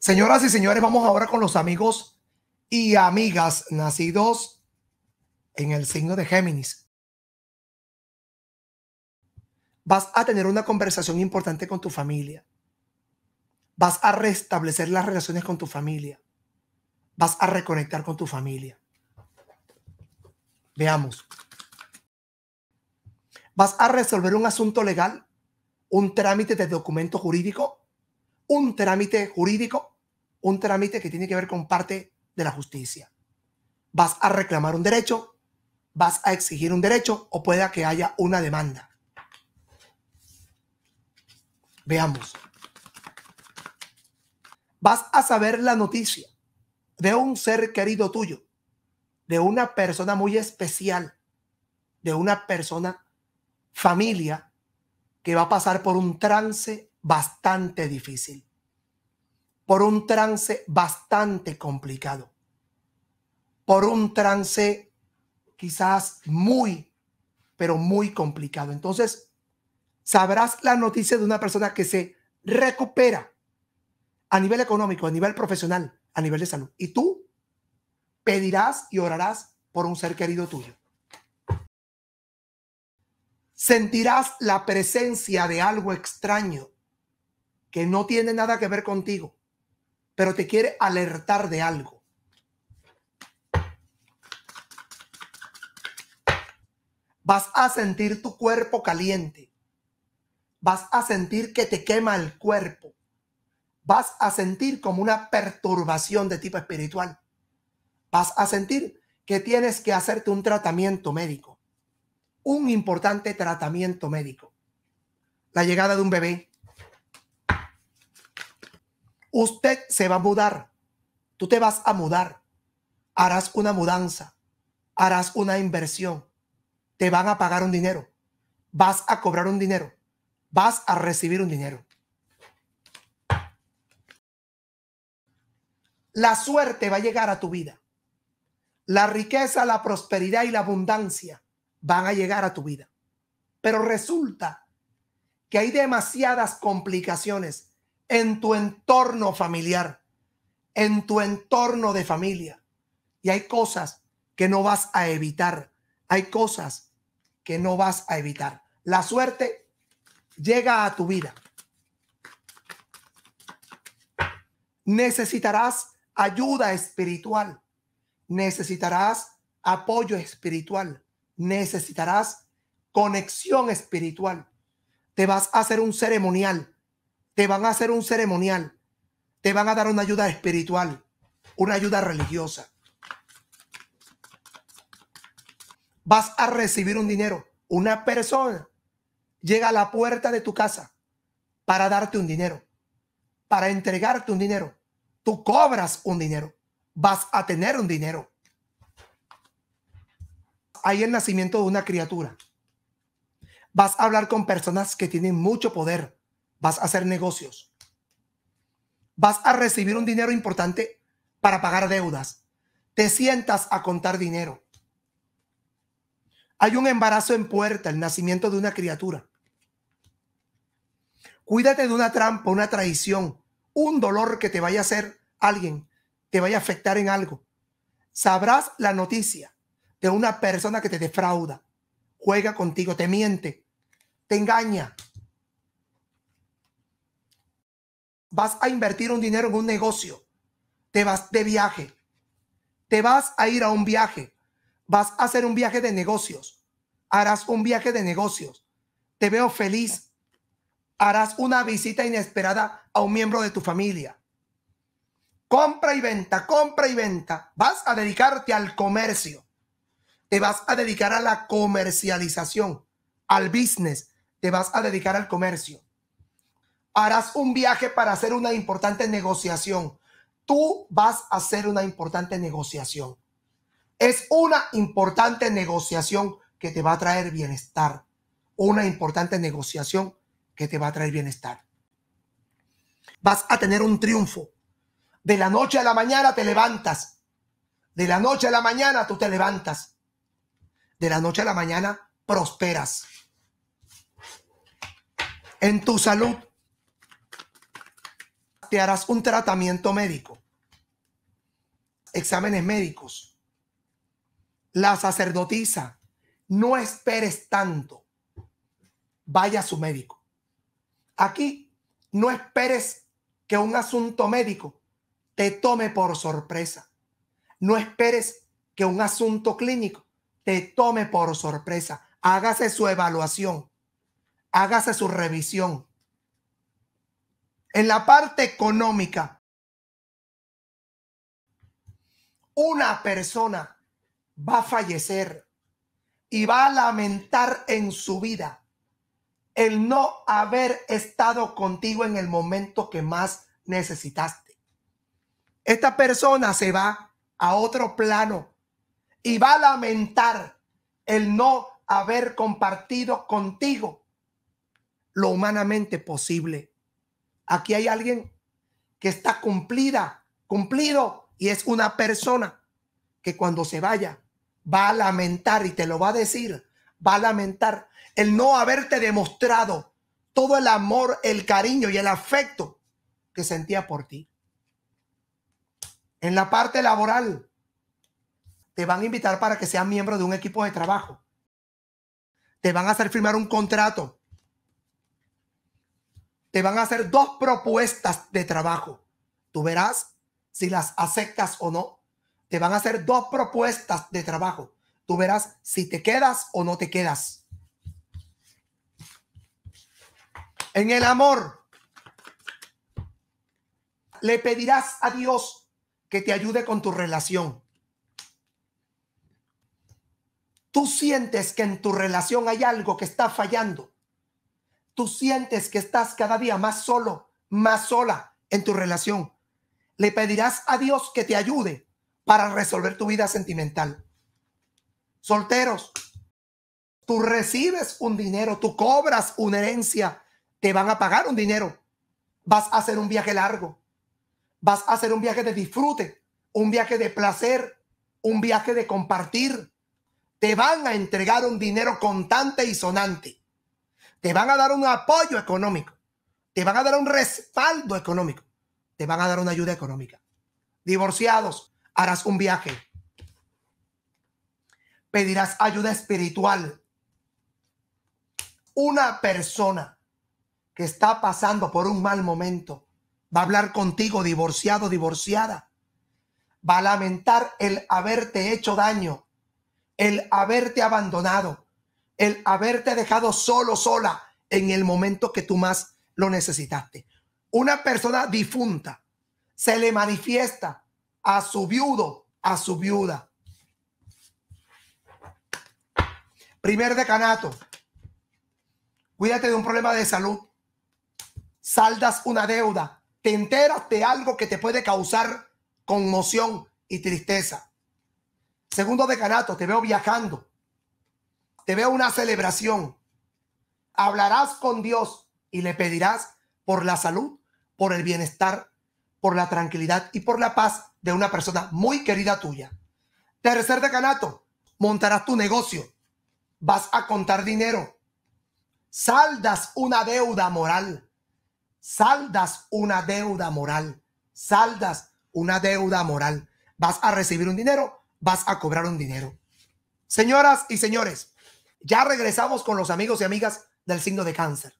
Señoras y señores, vamos ahora con los amigos y amigas nacidos en el signo de Géminis. Vas a tener una conversación importante con tu familia. Vas a restablecer las relaciones con tu familia. Vas a reconectar con tu familia. Veamos. Vas a resolver un asunto legal, un trámite de documento jurídico, un trámite jurídico un trámite que tiene que ver con parte de la justicia. Vas a reclamar un derecho, vas a exigir un derecho o pueda que haya una demanda. Veamos. Vas a saber la noticia de un ser querido tuyo, de una persona muy especial, de una persona familia que va a pasar por un trance bastante difícil por un trance bastante complicado, por un trance quizás muy, pero muy complicado. Entonces, sabrás la noticia de una persona que se recupera a nivel económico, a nivel profesional, a nivel de salud. Y tú pedirás y orarás por un ser querido tuyo. Sentirás la presencia de algo extraño que no tiene nada que ver contigo pero te quiere alertar de algo. Vas a sentir tu cuerpo caliente. Vas a sentir que te quema el cuerpo. Vas a sentir como una perturbación de tipo espiritual. Vas a sentir que tienes que hacerte un tratamiento médico. Un importante tratamiento médico. La llegada de un bebé Usted se va a mudar. Tú te vas a mudar. Harás una mudanza. Harás una inversión. Te van a pagar un dinero. Vas a cobrar un dinero. Vas a recibir un dinero. La suerte va a llegar a tu vida. La riqueza, la prosperidad y la abundancia van a llegar a tu vida. Pero resulta que hay demasiadas complicaciones en tu entorno familiar, en tu entorno de familia. Y hay cosas que no vas a evitar. Hay cosas que no vas a evitar. La suerte llega a tu vida. Necesitarás ayuda espiritual. Necesitarás apoyo espiritual. Necesitarás conexión espiritual. Te vas a hacer un ceremonial te van a hacer un ceremonial, te van a dar una ayuda espiritual, una ayuda religiosa. Vas a recibir un dinero. Una persona llega a la puerta de tu casa para darte un dinero, para entregarte un dinero. Tú cobras un dinero, vas a tener un dinero. Hay el nacimiento de una criatura. Vas a hablar con personas que tienen mucho poder vas a hacer negocios, vas a recibir un dinero importante para pagar deudas, te sientas a contar dinero. Hay un embarazo en puerta, el nacimiento de una criatura. Cuídate de una trampa, una traición, un dolor que te vaya a hacer alguien, te vaya a afectar en algo. Sabrás la noticia de una persona que te defrauda, juega contigo, te miente, te engaña. vas a invertir un dinero en un negocio, te vas de viaje, te vas a ir a un viaje, vas a hacer un viaje de negocios, harás un viaje de negocios, te veo feliz, harás una visita inesperada a un miembro de tu familia. Compra y venta, compra y venta. Vas a dedicarte al comercio. Te vas a dedicar a la comercialización, al business. Te vas a dedicar al comercio harás un viaje para hacer una importante negociación. Tú vas a hacer una importante negociación. Es una importante negociación que te va a traer bienestar. Una importante negociación que te va a traer bienestar. Vas a tener un triunfo. De la noche a la mañana te levantas. De la noche a la mañana tú te levantas. De la noche a la mañana prosperas. En tu salud te harás un tratamiento médico, exámenes médicos. La sacerdotisa, no esperes tanto, vaya a su médico. Aquí no esperes que un asunto médico te tome por sorpresa. No esperes que un asunto clínico te tome por sorpresa. Hágase su evaluación, hágase su revisión en la parte económica, una persona va a fallecer y va a lamentar en su vida el no haber estado contigo en el momento que más necesitaste. Esta persona se va a otro plano y va a lamentar el no haber compartido contigo lo humanamente posible. Aquí hay alguien que está cumplida, cumplido, y es una persona que cuando se vaya va a lamentar y te lo va a decir, va a lamentar el no haberte demostrado todo el amor, el cariño y el afecto que sentía por ti. En la parte laboral, te van a invitar para que seas miembro de un equipo de trabajo. Te van a hacer firmar un contrato te van a hacer dos propuestas de trabajo. Tú verás si las aceptas o no. Te van a hacer dos propuestas de trabajo. Tú verás si te quedas o no te quedas. En el amor, le pedirás a Dios que te ayude con tu relación. Tú sientes que en tu relación hay algo que está fallando tú sientes que estás cada día más solo, más sola en tu relación, le pedirás a Dios que te ayude para resolver tu vida sentimental. Solteros, tú recibes un dinero, tú cobras una herencia, te van a pagar un dinero, vas a hacer un viaje largo, vas a hacer un viaje de disfrute, un viaje de placer, un viaje de compartir. Te van a entregar un dinero contante y sonante te van a dar un apoyo económico, te van a dar un respaldo económico, te van a dar una ayuda económica. Divorciados, harás un viaje, pedirás ayuda espiritual. Una persona que está pasando por un mal momento va a hablar contigo, divorciado, divorciada. Va a lamentar el haberte hecho daño, el haberte abandonado, el haberte dejado solo, sola en el momento que tú más lo necesitaste. Una persona difunta se le manifiesta a su viudo, a su viuda. Primer decanato, cuídate de un problema de salud, saldas una deuda, te enteras de algo que te puede causar conmoción y tristeza. Segundo decanato, te veo viajando, te veo una celebración. Hablarás con Dios y le pedirás por la salud, por el bienestar, por la tranquilidad y por la paz de una persona muy querida tuya. Tercer decanato, montarás tu negocio, vas a contar dinero, saldas una deuda moral, saldas una deuda moral, saldas una deuda moral. Vas a recibir un dinero, vas a cobrar un dinero. Señoras y señores, ya regresamos con los amigos y amigas del signo de cáncer.